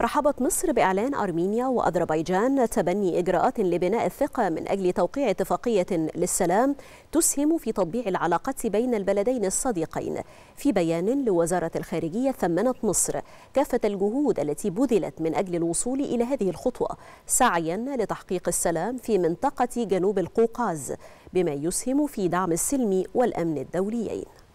رحبت مصر بإعلان أرمينيا وأذربيجان تبني إجراءات لبناء الثقة من أجل توقيع اتفاقية للسلام تسهم في تطبيع العلاقات بين البلدين الصديقين في بيان لوزارة الخارجية ثمنت مصر كافة الجهود التي بذلت من أجل الوصول إلى هذه الخطوة سعيا لتحقيق السلام في منطقة جنوب القوقاز بما يسهم في دعم السلم والأمن الدوليين